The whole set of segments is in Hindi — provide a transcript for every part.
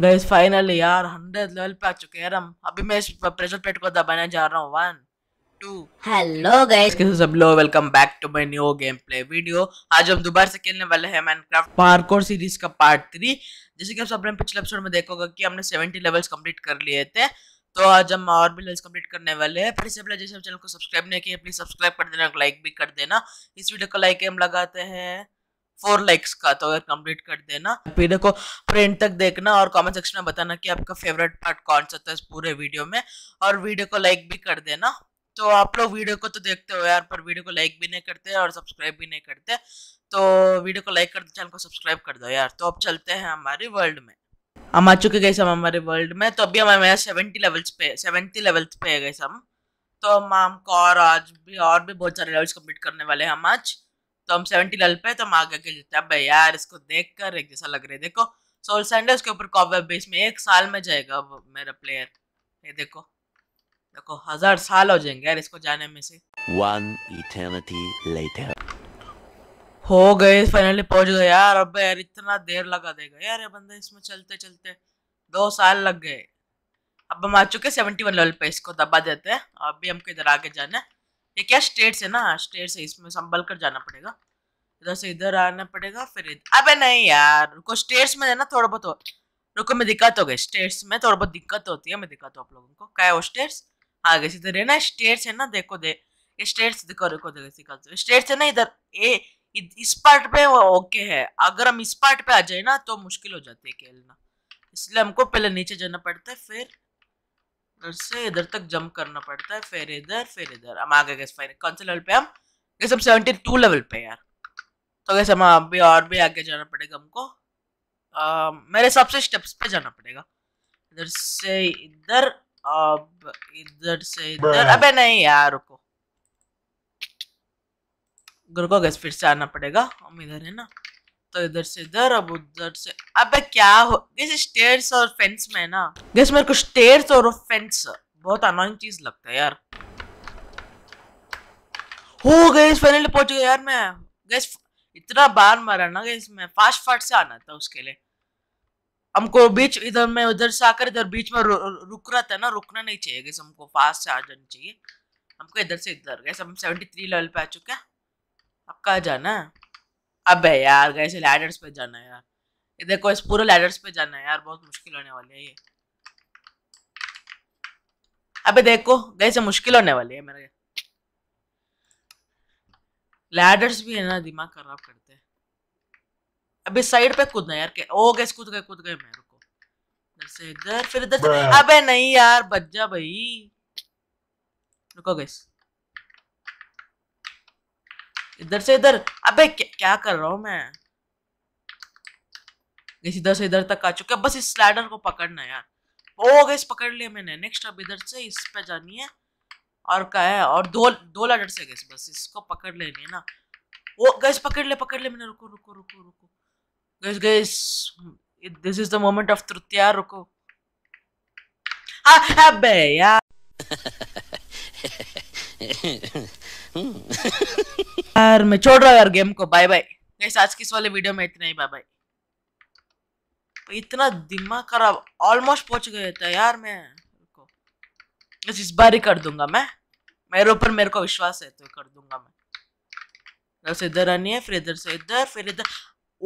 गैस फाइनली यार हंड्रेड लेवल पे आ चुके हैं हम अभी मैं इस प्रेशर प्लेट को दबाने जा रहा हूँ वन टू हेलो गाइस कैसे सब लोग welcome back to my new game play video आज हम दोबारा से खेलने वाले हैं माइनक्राफ्ट पार्कोर सीरीज का पार्ट थ्री जैसे कि आप सबने पिछले एपिसोड में देखोगे कि हमने सेवेंटी लेवल्स कंप्लीट कर लिए थे तो आज हम और भी लेवल्स कंप्लीट करने वाले हैं फिर से पहले जैसे चैनल को सब्सक्राइब नहीं किया प्लीज सब्सक्राइब कर देना लाइक भी कर देना इस वीडियो को लाइक हम लगाते हैं फोर लाइक्स का तो कंप्लीट कर देना वीडियो को प्रिंट तक देखना और कमेंट सेक्शन में बताना कि आपका फेवरेट पार्ट कौन सा था इस पूरे वीडियो में और वीडियो को लाइक भी कर देना तो आप लोग वीडियो को तो देखते हो यार पर वीडियो को लाइक भी नहीं करते और सब्सक्राइब भी नहीं करते तो वीडियो को लाइक कर दो चैनल को सब्सक्राइब कर दो यार तो अब चलते हैं हमारे वर्ल्ड में हम आ चुके गए हम हमारे वर्ल्ड में तो अभी हमारे यहाँ सेवेंटी लेवल्स पे सेवेंटी लेवल्स पे गए हम तो हम हमको और आज भी और भी बहुत सारे लेवल्स कम्प्लीट करने वाले हैं हम आज तो हम सेवेंटी लल पे तो हम आगे के जीतते हैं भाई यार इसको देख कर एक जैसा लग रहा है देखो सोल सेंडर उसके ऊपर कॉपर बेस में एक साल में जाएगा मेरा प्लेयर ये देखो देखो हजार साल हो जाएंगे यार इसको जाने में से वन इटर्निटी लेटर हो गए फाइनली पहुंच गए यार अब यार इतना देर लगा देगा यार ये बंदा इसमें चलते चलते दो साल लग गए अब हम आ चुके सेवेंटी वन लेवल पे इसको दबा देते हैं अभी हमको इधर आगे जाना है ये क्या स्टेट्स है ना स्टेट्स है इसमें संभल कर जाना पड़ेगा इधर से इधर आना पड़ेगा फिर अबे नहीं यार रुको स्टेट्स में है ना थोड़ा बहुत रुको मैं दिक्कत हो गई स्टेट्स में थोड़ा बहुत दिक्कत होती है मैं दिक्कत हूँ आप लोगों को क्या है वो स्टेट्स आगे से इधर है ना स्टेट्स है ना देखो दे ये स्टेट्स दिखो रुको देखो दिखाते स्टेट्स है ना इधर ए इस पार्ट पे वो ओके है अगर हम इस पार्ट पे आ जाए ना तो मुश्किल हो जाती है खेलना इसलिए हमको पहले नीचे जाना पड़ता है फिर इधर से इधर तक जंप करना पड़ता है फिर इधर फिर इधर हम आगे गए फाइनल कौन से लेवल पे हम ये सब सेवेंटी टू लेवल पे यार तो कैसे हम अभी और भी आगे जाना पड़ेगा हमको मेरे हिसाब से स्टेप्स पे जाना पड़ेगा इधर से इधर अब इधर से इधर अबे नहीं यार रुको रुको गैस फिर से आना पड़ेगा हम इधर है ना तो इधर से इधर अब उधर से अबे क्या हो गैस स्टेयर्स और फेंस में ना गैस मेरे को स्टेयर्स और फेंस बहुत अनोइंग चीज लगता है यार हो गैस फाइनली पहुंच गया यार मैं गैस इतना बार मारा ना गैस मैं फास्ट फास्ट से आना था उसके लिए हमको बीच इधर में उधर से आकर इधर बीच में रुक रहा था ना रुकना नहीं चाहिए गैस हमको फास्ट से आ जाना चाहिए हमको इधर से इधर गैस हम सेवेंटी थ्री लेवल पे आ चुके हैं अब कहाँ जाना है अब है यार कैसे लैडर्स पे जाना है यार ये देखो इस पूरे लैडर्स पे जाना है यार बहुत मुश्किल होने वाली है ये अबे देखो गैस मुश्किल होने वाली है मेरे लैडर्स भी है ना दिमाग खराब करते है अभी साइड पे कूदना यार के ओ गए कूद गए कूद गए मैं रुको इधर से इधर फिर इधर अबे नहीं यार बच जा भाई रुको गैस इधर से इधर अबे क्या, क्या कर रहा हूँ मैं गैस इधर से इधर तक आ चुके बस इस स्लाइडर को पकड़ना यार ओ गैस पकड़ लिया मैंने नेक्स्ट अब इधर से इस पे जानी है और क्या है और दो दो लाइडर से गैस बस इसको पकड़ लेनी है ना वो गैस पकड़ ले पकड़ ले मैंने रुको रुको रुको रुको guys guys this is the moment of truth यार रुको हाँ अबे यार हम्म। यार मैं छोड़ रहा यार गेम को बाय बाय गैस आज की इस वाले वीडियो में इतना ही बाय बाय इतना दिमाग खराब ऑलमोस्ट पहुंच गया था यार मैं बस इस बार ही कर दूंगा मैं मेरे ऊपर मेरे को विश्वास है तो कर दूंगा मैं बस इधर आनी है फिर इधर से इधर फिर इधर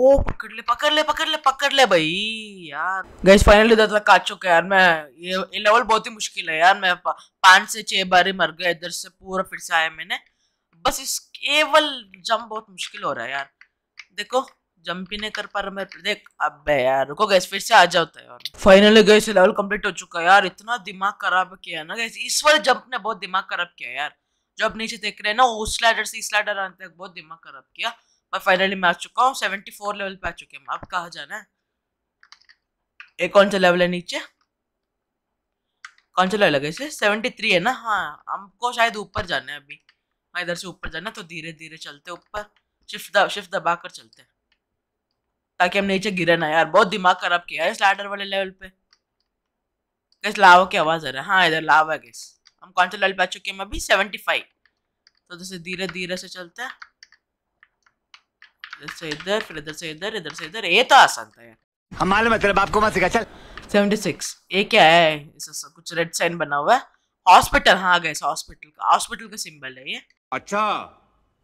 ओ पकड़ ले पकड़ ले पकड़ ले पकड़ ले भाई यार गैस फाइनली इधर तक आ चुका यार मैं ये, ये लेवल बहुत ही मुश्किल है यार मैं पा, पाँच से छह बार ही मर गया इधर से पूरा फिर से आया मैंने बस इस केवल जंप बहुत मुश्किल हो रहा है यार देखो जंप ही नहीं कर पा रहा मैं देख अबे यार रुको गैस फिर से आ जाता है यार फाइनली गैस लेवल कंप्लीट हो चुका है यार इतना दिमाग खराब किया ना गैस इस वाले जंप ने बहुत दिमाग खराब किया यार जो आप नीचे देख रहे हैं ना उस स्लाइडर से इस स्लाइडर आने तक बहुत दिमाग खराब किया पर फाइनली मैं आ चुका हूँ सेवेंटी फोर लेवल पे आ चुके हैं अब कहा जाना है एक कौन सा लेवल है नीचे कौन सा लेवल है गैसे सेवेंटी थ्री है ना हाँ हमको शायद ऊपर जाना है अभी अपना इधर से ऊपर जाना तो धीरे धीरे चलते ऊपर शिफ्ट दब शिफ्ट दबा कर चलते ताकि हम नीचे गिरे ना यार बहुत दिमाग खराब किया है स्लाइडर वाले लेवल पे गैस लावा की आवाज़ आ रहा है हाँ इधर लावा है गैस हम कौन से लेवल पे आ चुके हैं अभी सेवेंटी फाइव तो जैसे धीरे धीरे से चलते हैं इधर से इधर फिर इधर से इधर इधर से इधर ये तो आसान था यार हम मालूम तेरे बाप को मत सिखा चल 76 ये क्या है इस कुछ रेड साइन बना हुआ है हॉस्पिटल हाँ गए हॉस्पिटल का हॉस्पिटल का सिंबल है ये अच्छा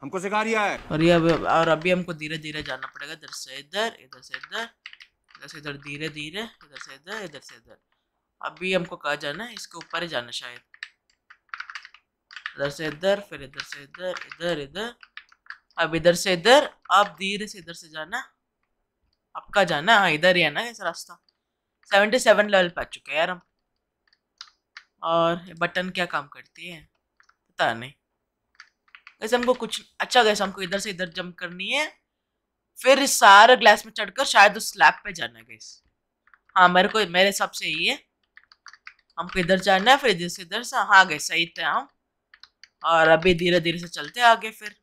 हमको सिखा रिया है और ये अब और अभी हमको धीरे धीरे जाना पड़ेगा इधर से इधर इधर से इधर इधर से इधर धीरे धीरे इधर से इधर इधर से इधर अभी हमको कहा जाना है इसके ऊपर ही जाना शायद इधर से इधर फिर इधर से इधर इधर इधर अब इधर से इधर अब धीरे से इधर से जाना अब कहा जाना हाँ इधर ही है ना इस रास्ता सेवेंटी सेवन लेवल पर आ चुके हैं यार हम और बटन क्या काम करती है पता नहीं वैसे हमको कुछ अच्छा वैसे हमको इधर से इधर जंप करनी है फिर इस सारे ग्लास में चढ़कर शायद उस स्लैब पे जाना है गैस हाँ मेरे को मेरे हिसाब से यही है हमको इधर जाना है फिर इधर से इधर से हाँ गए सही थे हम और अभी धीरे धीरे से चलते आगे फिर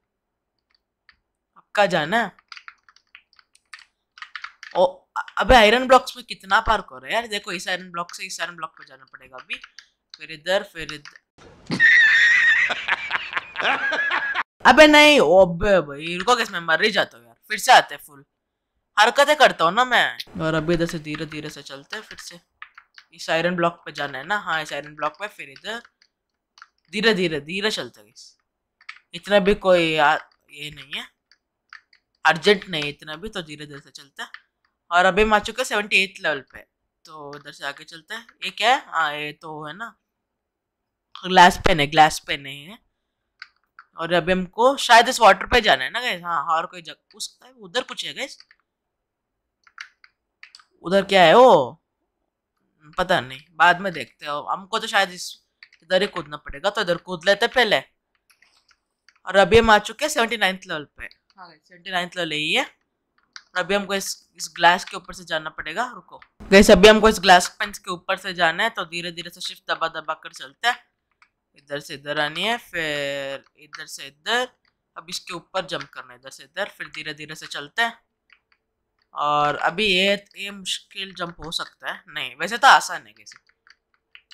पक्का जाना है ओ अबे आयरन ब्लॉक्स में कितना पार हो रहा है यार देखो इस आयरन ब्लॉक से इस आयरन ब्लॉक पर जाना पड़ेगा अभी फिर इधर फिर इधर अबे नहीं अबे भाई रुको किस मैं मर ही जाता हूँ यार फिर से आते फुल हरकतें करता हूँ ना मैं और अभी इधर से धीरे धीरे से चलते हैं फिर से इस आयरन ब्लॉक पे जाना है ना हाँ इस आयरन ब्लॉक पे फिर इधर धीरे धीरे धीरे चलते गई इतना भी कोई ये नहीं है अर्जेंट नहीं इतना भी तो धीरे धीरे से चलते हैं और अभी हम आ चुके हैं सेवेंटी एथ लेवल पे तो इधर से आगे चलते हैं ये क्या है हाँ ये तो है ना ग्लास पेन है ग्लास पेन नहीं है और अभी हमको शायद इस वाटर पे जाना है ना गैस हाँ और कोई जगह उस उधर कुछ है गैस उधर क्या है वो पता नहीं बाद में देखते हो हमको तो शायद इस इधर ही कूदना पड़ेगा तो इधर कूद लेते पहले और अभी हम आ चुके हैं सेवेंटी नाइन्थ लेवल पे हाँ सेवेंटी नाइन्थ लेवल यही है और अभी हमको इस इस ग्लास के ऊपर से जाना पड़ेगा रुको गैस अभी हमको इस ग्लास पेंस के ऊपर से जाना है तो धीरे धीरे से शिफ्ट दबा दबा कर चलते हैं इधर से इधर आनी है फिर इधर से इधर अब इसके ऊपर जंप करना है इधर से इधर फिर धीरे धीरे से चलते हैं और अभी ये ये मुश्किल जंप हो सकता है नहीं वैसे तो आसान है कैसे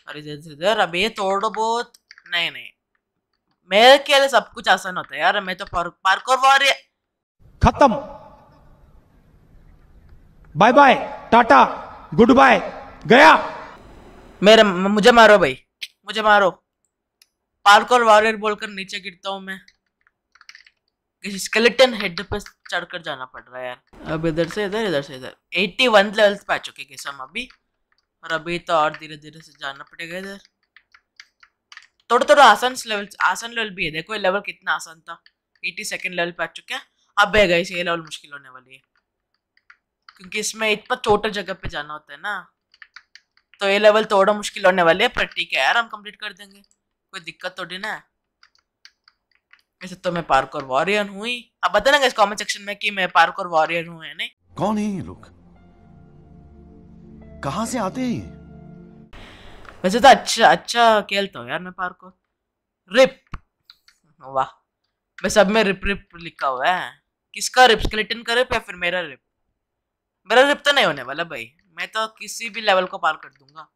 और इधर से इधर अभी ये थोड़ा बहुत नहीं नहीं मेरे के लिए सब कुछ आसान होता है यार मैं तो पार्कोर वॉर खत्म bye bye tata goodbye गया मेरे मुझे मारो भाई मुझे मारो पार्कोर वॉरियर बोलकर नीचे गिरता हूँ मैं स्केलेटन हेड पे चढ़कर जाना पड़ रहा है यार अब इधर से इधर इधर से इधर एट्टी वन लेवल्स पे आ चुके हैं हम अभी और अभी तो और धीरे धीरे से जाना पड़ेगा इधर थोड़ा थोड़ा आसान लेवल आसान लेवल भी है देखो ये लेवल कितना आसान था एटी सेकेंड लेवल पे आ चुके हैं अब है गई ये लेवल मुश्किल होने वाली है क्योंकि इसमें इतना छोटा जगह पे जाना होता है ना तो ये लेवल थोड़ा मुश्किल होने वाली है पर ठीक है यार हम कंप्लीट कर देंगे कोई दिक्कत थोड़ी ना वैसे तो मैं पार्क और वॉरियर हूँ ही अब बताना इस कमेंट सेक्शन में कि मैं पार्क और वॉरियर हूँ है नहीं कौन है ये लोग कहाँ से आते हैं वैसे तो अच्छा अच्छा खेलता तो हूँ यार मैं पार्क और रिप वाह मैं सब में रिप रिप लिखा हुआ है किसका रिप स्केलेटन का रिप या फिर मेरा रिप मेरा रिप तो नहीं होने वाला भाई मैं तो किसी भी लेवल को पार कर दूंगा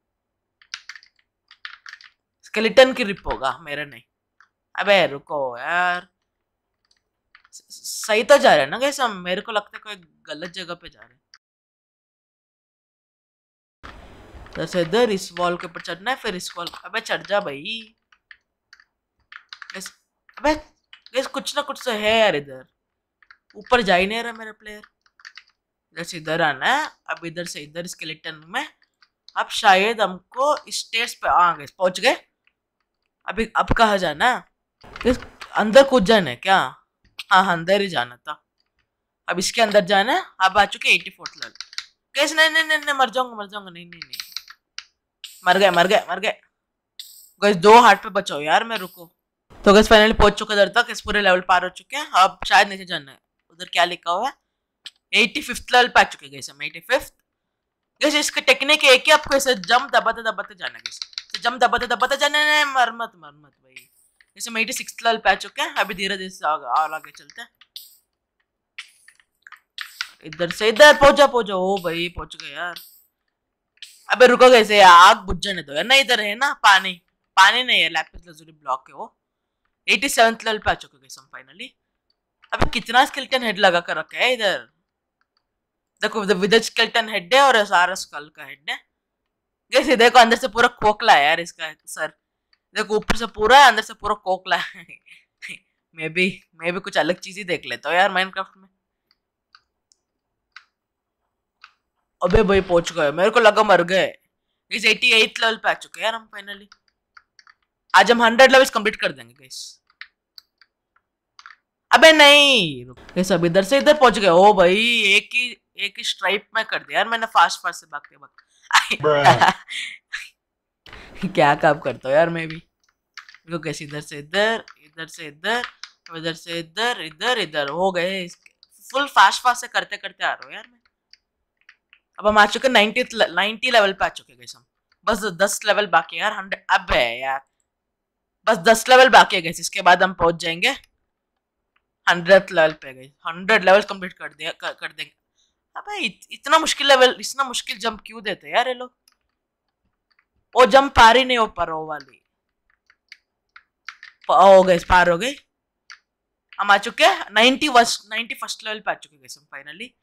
स्केलेटन की रिप होगा मेरा नहीं अबे रुको यार सही तो जा रहे हैं ना कैसे हम मेरे को लगता है कोई गलत जगह पे जा रहे हैं इधर इस वॉल के ऊपर चढ़ना है फिर इस वॉल अबे चढ़ जा भाई अबे गैस कुछ ना कुछ तो है यार इधर ऊपर जा ही नहीं रहा मेरा प्लेयर जैसे इधर आना है अब इधर से इधर स्केलेटन में अब शायद हमको स्टेज पे आ गए पहुंच गए अभी अब कहा जाना है अंदर कुछ जाना है क्या हाँ, हाँ अंदर ही जाना था अब इसके अंदर जाना है अब आ चुके एटी फोर्थ लेवल कैसे नहीं नहीं नहीं मर जाऊंगा मर जाऊंगा नहीं नहीं नहीं मर गए मर गए मर गए गैस दो हार्ट पे बचाओ यार मैं रुको तो गैस फाइनली पहुंच चुका इधर तक इस पूरे लेवल पार हो चुके हैं अब शायद नीचे जाना है उधर क्या लिखा हुआ है एट्टी फिफ्थ लेवल पे आ चुके गए हम एटी फिफ्थ गैस इसका टेक्निक एक ही आपको ऐसे जम दबाते दबाते जाना है जम दबा दबा जाने मर मत मर मत भाई जैसे मेरी सिक्स लाल पैच चुके हैं अभी धीरे धीरे से और आगे चलते हैं इधर से इधर पहुंचा पहुंचा ओ भाई पहुंच गए यार अबे रुको कैसे आग बुझ जाने दो यार ना इधर है ना पानी पानी नहीं है लैपिस लजूरी ब्लॉक है वो एटी सेवन्थ लेवल पे आ चुके गए हम फाइनली अबे कितना स्केल्टन हेड लगा कर रखा है इधर देखो विद स्केल्टन हेड है और सारा स्कल का हेड है कैसे देखो अंदर से पूरा खोखला है यार इसका सर देखो ऊपर से पूरा है अंदर से पूरा खोखला है मे भी मैं भी कुछ अलग चीज ही देख लेता हूँ यार माइनक्राफ्ट में अबे भाई पहुंच गए मेरे को लगा मर गए इस एटी लेवल पे आ चुके हैं यार हम फाइनली आज हम 100 लेवल्स कंप्लीट कर देंगे गाइस अबे नहीं गाइस अब इधर से इधर पहुंच गए ओ भाई एक ही एक ही स्ट्राइप में कर दिया यार मैंने फास्ट फास्ट से भागते भागते क्या काम करता हूँ यार मैं भी देखो कैसे इधर से इधर इधर से इधर इधर से इधर इधर इधर हो गए फुल फास्ट फास्ट से करते करते आ रहा हूँ यार मैं अब हम आ चुके नाइनटी नाइनटी लेवल पे आ चुके गए हम बस दस लेवल बाकी यार हंड्रेड अब है यार बस दस लेवल बाकी है गए इसके बाद हम पहुंच जाएंगे हंड्रेड लेवल पे गए हंड्रेड लेवल कंप्लीट कर दिया कर, कर देंगे अबे हाँ इतना मुश्किल लेवल इतना मुश्किल जंप क्यों देते यार ये लोग वो जंप पार ही नहीं हो पर वो वाली हो गए पार हो गए हम आ चुके हैं नाइन्टी वर्स्ट फर्स्ट लेवल पे आ चुके हम फाइनली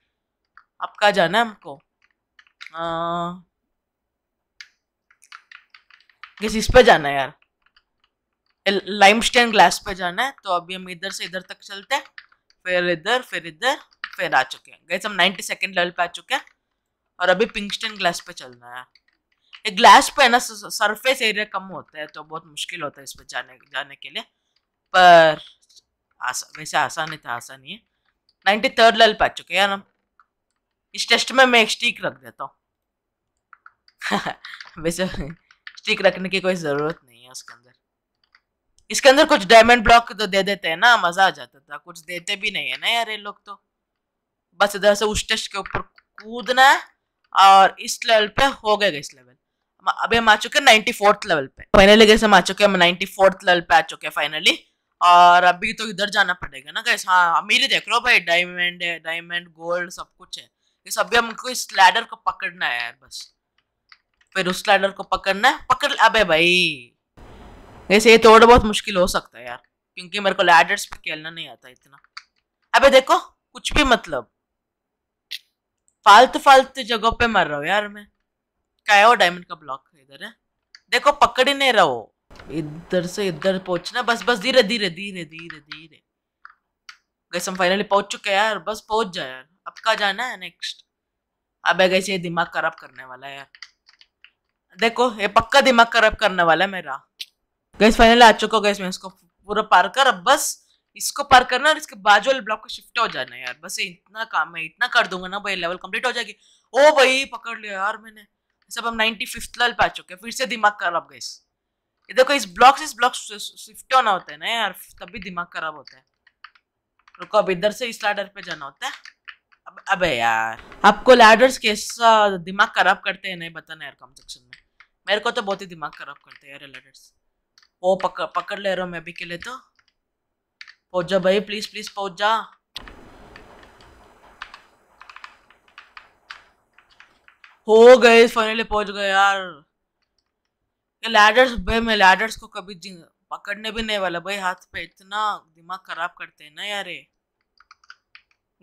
अब कहा जाना है हमको किस इस पे जाना है यार लाइमस्टेन ग्लास पे जाना है तो अभी हम इधर से इधर तक चलते हैं फिर इधर फिर इधर फिर आ चुके हैं गैस हम नाइन्टी सेकेंड लेवल पे आ चुके हैं और अभी पिंकस्टन ग्लास पे चलना है ये ग्लास पे है ना सरफेस एरिया कम होता है तो बहुत मुश्किल होता है इस पर जाने जाने के लिए पर आसा वैसे आसान नहीं था आसान ही है नाइन्टी थर्ड लेवल पे आ चुके हैं यार हम इस टेस्ट में मैं एक स्टिक रख देता हूँ वैसे स्टिक रखने की कोई ज़रूरत नहीं है उसके अंदर इसके अंदर कुछ डायमंड ब्लॉक तो दे देते हैं ना मज़ा आ जाता था कुछ देते भी नहीं है ना यार ये लोग तो बस इधर से उस टेस्ट के ऊपर कूदना है और इस लेवल पे हो गए इस लेवल अभी हम आ चुके हैं नाइन्टी फोर्थ लेवल पे फाइनली गैस हम आ चुके हैं हम नाइन्टी फोर्थ लेवल पे आ चुके हैं फाइनली और अभी तो इधर जाना पड़ेगा ना गैस हाँ अमीर देख लो भाई डायमंड है डायमंड गोल्ड सब कुछ है इस अभी हमको इस लैडर को पकड़ना है यार बस फिर उस लैडर को पकड़ना है पकड़ अबे भाई वैसे ये थोड़ा बहुत मुश्किल हो सकता है यार क्योंकि मेरे को लैडर्स पे खेलना नहीं आता इतना अबे देखो कुछ भी मतलब फालतू फालतू जगह पे मर रहा हूँ यार मैं क्या है वो डायमंड का ब्लॉक इधर है देखो पकड़ ही नहीं रहा इधर से इधर पहुंचना बस बस धीरे धीरे धीरे धीरे धीरे गैस हम फाइनली पहुंच चुके हैं यार बस पहुंच जाए यार अब कहा जाना है नेक्स्ट अब है ये दिमाग खराब करने वाला है यार देखो ये पक्का दिमाग खराब करने वाला है मेरा गैस फाइनली आ चुका गैस मैं उसको पूरा पार कर अब बस इसको पार करना और इसके बाजू वाले ब्लॉक को शिफ्ट हो जाना यार बस इतना काम है इतना कर दूंगा ना भाई लेवल कंप्लीट हो जाएगी ओ भाई पकड़ लिया यार मैंने सब हम नाइनटी फिफ्थ लेवल पे आ चुके हैं फिर से दिमाग खराब गए इस देखो इस ब्लॉक से इस ब्लॉक शिफ्ट होना होता है ना यार तब भी दिमाग खराब होता है रुको अब इधर से इस लैडर पे जाना होता है अब अबे यार आपको लैडर्स कैसा दिमाग खराब करते हैं नहीं बताना यार कम सेक्शन में मेरे को तो बहुत ही दिमाग खराब करते हैं यार लैडर्स वो पकड़ पकड़ ले रहा हूँ मैं अभी के लिए तो पहुंच जा भाई प्लीज प्लीज पहुंच जा हो गए फाइनली पहुंच गए यार ये लैडर्स भाई मैं लैडर्स को कभी पकड़ने भी नहीं वाला भाई हाथ पे इतना दिमाग खराब करते हैं ना यार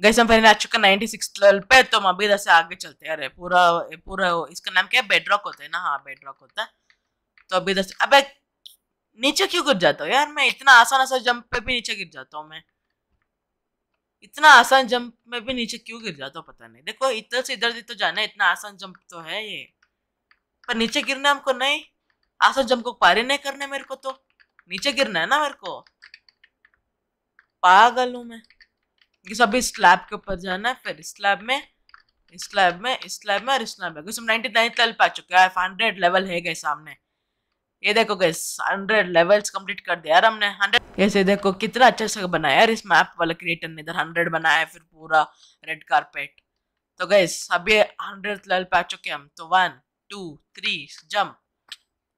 गैस हम फाइनली आ चुके नाइनटी सिक्स लेवल पे तो हम अभी से आगे चलते यार पूरा पूरा इसका नाम क्या है बेडरॉक होता है ना हाँ बेडरॉक होता है तो अभी अबे नीचे क्यों गिर जाता हूँ यार मैं इतना आसान आसान जंप पे भी नीचे गिर जाता हूँ मैं इतना आसान जंप में भी नीचे क्यों गिर जाता हूँ पता नहीं देखो इधर से इधर तो जाना है इतना आसान जंप तो है ये पर नीचे गिरना हमको नहीं आसान जंप को पारे नहीं करना मेरे को तो नीचे गिरना है ना मेरे को पागल हूँ मैं इस अभी स्लैब के ऊपर जाना है फिर स्लैब में स्लैब में स्लैब में और स्लैब में नाइनटी नाइन्थ लेवल पे आ चुके हैं हंड्रेड लेवल है गए सामने ये देखो गैस हंड्रेड लेवल्स कंप्लीट कर दिया यार हमने हंड्रेड ऐसे देखो कितना अच्छा से बनाया यार इस मैप वाले क्रिएटर ने इधर हंड्रेड बनाया है फिर पूरा रेड कारपेट तो गैस अभी हंड्रेड लेवल पे आ चुके हम तो वन टू थ्री जम्प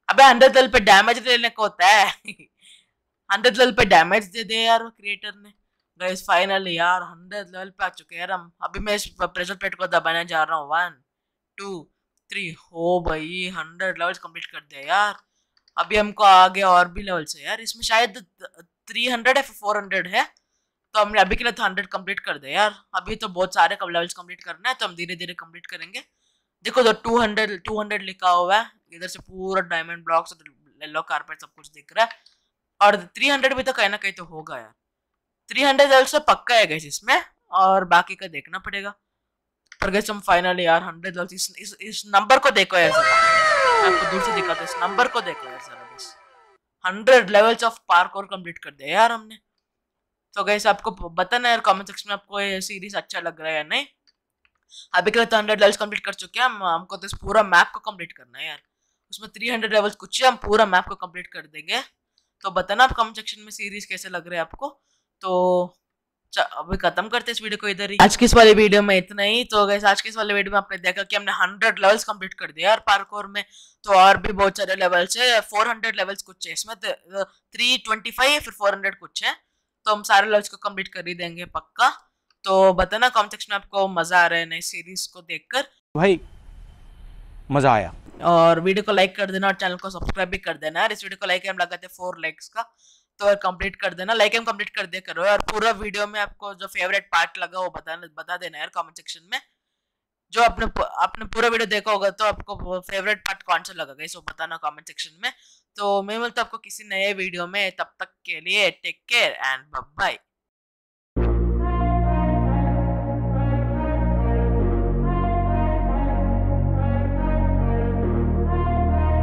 अबे हंड्रेड लेवल पे डैमेज देने को होता है हंड्रेड लेवल पे डैमेज दे दे यार क्रिएटर ने गैस फाइनली यार हंड्रेड लेवल पे आ चुके हैं यार हम अभी मैं इस प्रेशर प्लेट को दबाने जा रहा हूँ वन टू थ्री हो भाई हंड्रेड लेवल्स कंप्लीट कर दिया यार अभी हमको आगे और भी लेवल्स है यार इसमें शायद थ्री हंड्रेड या फोर हंड्रेड है तो हमने अभी के लिए तो हंड्रेड कम्प्लीट कर दे यार अभी तो बहुत सारे लेवल्स कम्प्लीट करना है तो हम धीरे धीरे कम्प्लीट करेंगे देखो तो टू हंड्रेड टू हंड्रेड लिखा हुआ है इधर से पूरा डायमंड ब्लॉक्स येलो कारपेट सब कुछ दिख रहा है और थ्री हंड्रेड भी तो कहीं ना कहीं तो होगा यार थ्री हंड्रेड लेवल्स तो पक्का है गैस इसमें और बाकी का देखना पड़ेगा पर गैस हम फाइनली यार हंड्रेड इस, इस, इस नंबर को देखो यार आपको दूर से दिखाते हूँ इस नंबर को देख यार जरा बस हंड्रेड लेवल्स ऑफ पार्क और कम्प्लीट कर दिया यार हमने तो गैस आपको बताना यार कमेंट सेक्शन में आपको ये सीरीज अच्छा लग रहा है या नहीं अभी के लिए तो हंड्रेड लेवल्स कम्प्लीट कर चुके हैं हम हमको तो इस पूरा मैप को कम्प्लीट करना है यार उसमें थ्री हंड्रेड लेवल्स कुछ है हम पूरा मैप को कम्प्लीट कर देंगे तो बताना आप कमेंट सेक्शन में सीरीज कैसे लग रहे हैं आपको तो अभी खत्म करते इस वीडियो को इधर ही आज के इस वाले वीडियो में इतना ही तो गैस आज के इस वाले वीडियो में आपने देखा कि हमने 100 लेवल्स कंप्लीट कर दिया और पार्कोर में तो और भी बहुत सारे लेवल्स है 400 लेवल्स कुछ है इसमें थ्री 325 या फिर फोर हंड्रेड कुछ है तो हम सारे लेवल्स को कम्प्लीट कर ही देंगे पक्का तो बताना कॉमेंट सेक्शन में आपको मजा आ रहा है नई सीरीज को देखकर भाई मजा आया और वीडियो को लाइक कर देना और चैनल को सब्सक्राइब भी कर देना और इस वीडियो को लाइक हम लगाते फोर लाइक्स का तो कंप्लीट कर देना लाइक एम कंप्लीट कर दे करो यार पूरा वीडियो में आपको जो फेवरेट पार्ट लगा वो बताना बता देना यार कमेंट सेक्शन में जो आपने आपने पूरा वीडियो देखा होगा तो आपको फेवरेट पार्ट कौन सा लगा इसको बताना कमेंट सेक्शन में तो मैं मिलता आपको किसी नए वीडियो में तब तक के लिए टेक केयर एंड बाय